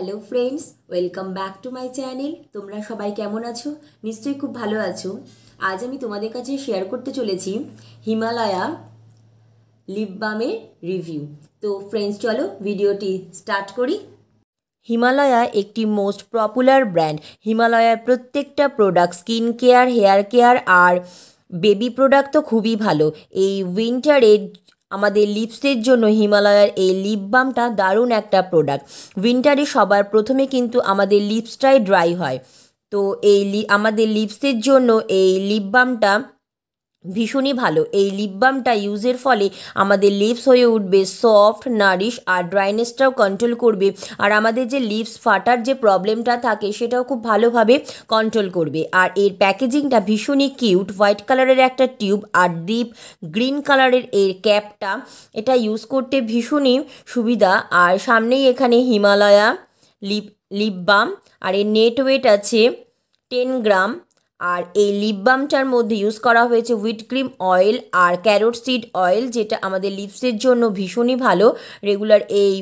hello friends welcome back to my channel তোমরা সবাই কেমন আছো নিশ্চয়ই খুব ভালো আছো আজ আমি তোমাদের কাছে শেয়ার করতে চলেছি হিমালয়া লিপ বামের রিভিউ তো ফ্রেন্ডস চলো ভিডিওটি স্টার্ট করি হিমালয়া একটি মোস্ট পপুলার ব্র্যান্ড হিমালয়ার প্রত্যেকটা product skin care hair care আর বেবি প্রোডাক্ট তো খুবই ভালো এই উইন্টারে আমাদের লিপসের জন্য হিমালয়ার এই লিপ বামটা দারুণ একটা প্রোডাক্ট উইন্টারে সবার প্রথমে কিন্তু আমাদের লিপসটাই ড্রাই হয় তো এই আমাদের লিপসের জন্য এই লিপ বামটা ভীষণই ভালো এই লিপ বামটা ইউজের ফলে আমাদের লিপস হয়ে উঠবে সফট নারিশ আর ড্রাইনেসটাও কন্ট্রোল করবে আর আমাদের যে লিপস ফাটার যে প্রবলেমটা থাকে সেটাও খুব ভালোভাবে কন্ট্রোল করবে আর এর প্যাকেজিংটা ভীষণই কিউট হোয়াইট কালারের একটা টিউব আর ডিপ গ্রিন কালারের এর ক্যাপটা এটা ইউজ করতে ভীষণই সুবিধা আর সামনেই এখানে হিমালয়া লিপ লিপ বাম আর এর নেট ওয়েট আছে টেন গ্রাম আর এই লিপ বামটার মধ্যে ইউজ করা হয়েছে হুইট ক্রিম অয়েল আর ক্যারোট সিড অয়েল যেটা আমাদের লিপসের জন্য ভীষণই ভালো রেগুলার এই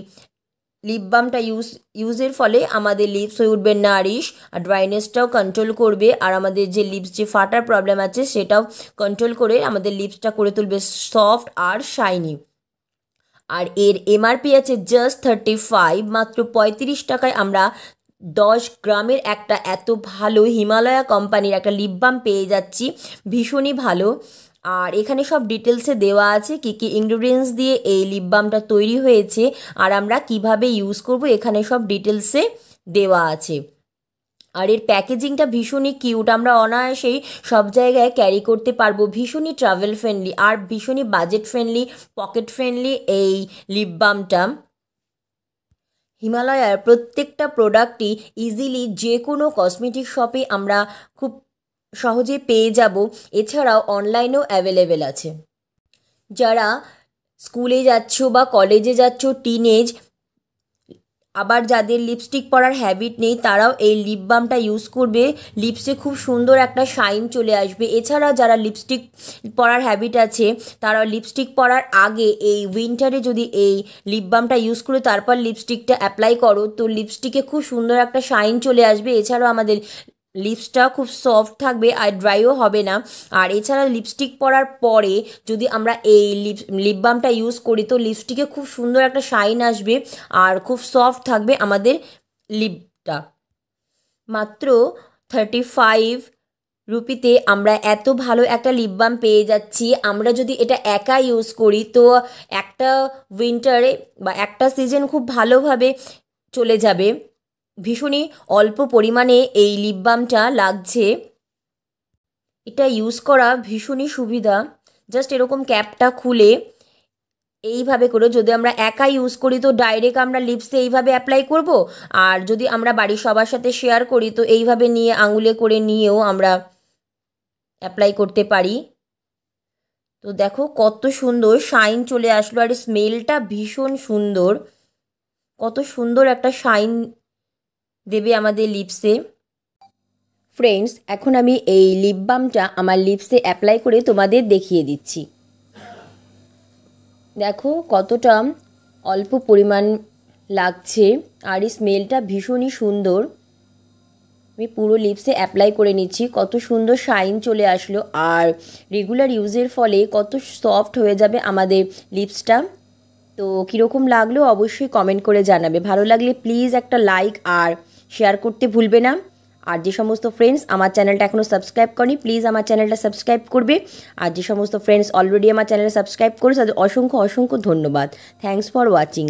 লিপ বামটা ইউজ ইউজের ফলে আমাদের লিপস হয়ে উঠবে নারিশ আর ড্রাইনেসটাও কন্ট্রোল করবে আর আমাদের যে লিপস যে ফাটার প্রবলেম আছে সেটাও কন্ট্রোল করে আমাদের লিপসটা করে তুলবে সফট আর শাইনি আর এর এমআরপি আছে জাস্ট থার্টি ফাইভ মাত্র পঁয়ত্রিশ টাকায় আমরা দশ গ্রামের একটা এত ভালো হিমালয়া কোম্পানির একটা লিপ বাম পেয়ে যাচ্ছি ভীষণই ভালো আর এখানে সব ডিটেলসে দেওয়া আছে কি কি ইনগ্রিডিয়েন্টস দিয়ে এই লিপ বামটা তৈরি হয়েছে আর আমরা কিভাবে ইউজ করব এখানে সব ডিটেলসে দেওয়া আছে আর এর প্যাকেজিংটা ভীষণই কিউট আমরা অনায়াসেই সব জায়গায় ক্যারি করতে পারবো ভীষণই ট্রাভেল ফ্রেন্ডলি আর ভীষণই বাজেট ফ্রেন্ডলি পকেট ফ্রেন্ডলি এই লিপ বামটা হিমালয়ার প্রত্যেকটা প্রোডাক্টই ইজিলি যে কোনো কসমেটিক শপে আমরা খুব সহজে পেয়ে যাব এছাড়াও অনলাইনেও অ্যাভেলেবেল আছে যারা স্কুলে যাচ্ছ বা কলেজে যাচ্ছ টিনেজ আবার যাদের লিপস্টিক পরার হ্যাবিট নেই তারাও এই লিপ বামটা ইউজ করবে লিপসে খুব সুন্দর একটা শাইন চলে আসবে এছাড়া যারা লিপস্টিক পরার হ্যাবিট আছে তারা লিপস্টিক পরার আগে এই উইন্টারে যদি এই লিপ বামটা ইউজ করে তারপর লিপস্টিকটা অ্যাপ্লাই করো তো লিপস্টিকে খুব সুন্দর একটা শাইন চলে আসবে এছাড়াও আমাদের লিপসটা খুব সফট থাকবে আর ড্রাইও হবে না আর এছাড়া লিপস্টিক পরার পরে যদি আমরা এই লিপ লিপ বামটা ইউজ করি তো লিপস্টিকে খুব সুন্দর একটা শাইন আসবে আর খুব সফট থাকবে আমাদের লিপটা মাত্র থার্টি ফাইভ রুপিতে আমরা এত ভালো একটা লিপ বাম পেয়ে যাচ্ছি আমরা যদি এটা একা ইউজ করি তো একটা উইন্টারে বা একটা সিজন খুব ভালোভাবে চলে যাবে ভীষণই অল্প পরিমাণে এই লিপ বামটা লাগছে এটা ইউজ করা ভীষণই সুবিধা জাস্ট এরকম ক্যাপটা খুলে এইভাবে করে যদি আমরা একা ইউজ করি তো ডাইরেক্ট আমরা লিপসে এইভাবে অ্যাপ্লাই করব আর যদি আমরা বাড়ির সবার সাথে শেয়ার করি তো এইভাবে নিয়ে আঙুলে করে নিয়েও আমরা অ্যাপ্লাই করতে পারি তো দেখো কত সুন্দর শাইন চলে আসলো আর স্মেলটা ভীষণ সুন্দর কত সুন্দর একটা শাইন দেবে আমাদের লিপসে ফ্রেন্ডস এখন আমি এই লিপ বামটা আমার লিপসে অ্যাপ্লাই করে তোমাদের দেখিয়ে দিচ্ছি দেখো কতটা অল্প পরিমাণ লাগছে আর এই স্মেলটা ভীষণই সুন্দর আমি পুরো লিপসে অ্যাপ্লাই করে নিচ্ছি কত সুন্দর শাইন চলে আসলো আর রেগুলার ইউজের ফলে কত সফট হয়ে যাবে আমাদের লিপসটা তো কীরকম লাগলো অবশ্যই কমেন্ট করে জানাবে ভালো লাগলে প্লিজ একটা লাইক আর শেয়ার করতে ভুলবে না আর যে সমস্ত ফ্রেন্ডস আমার চ্যানেলটা এখনও সাবস্ক্রাইব করি প্লিজ আমার চ্যানেলটা সাবস্ক্রাইব করবে আর যে সমস্ত ফ্রেন্ডস অলরেডি আমার চ্যানেলটা সাবস্ক্রাইব করেছে তাদের অসংখ্য অসংখ্য ধন্যবাদ থ্যাংকস ফর ওয়াচিং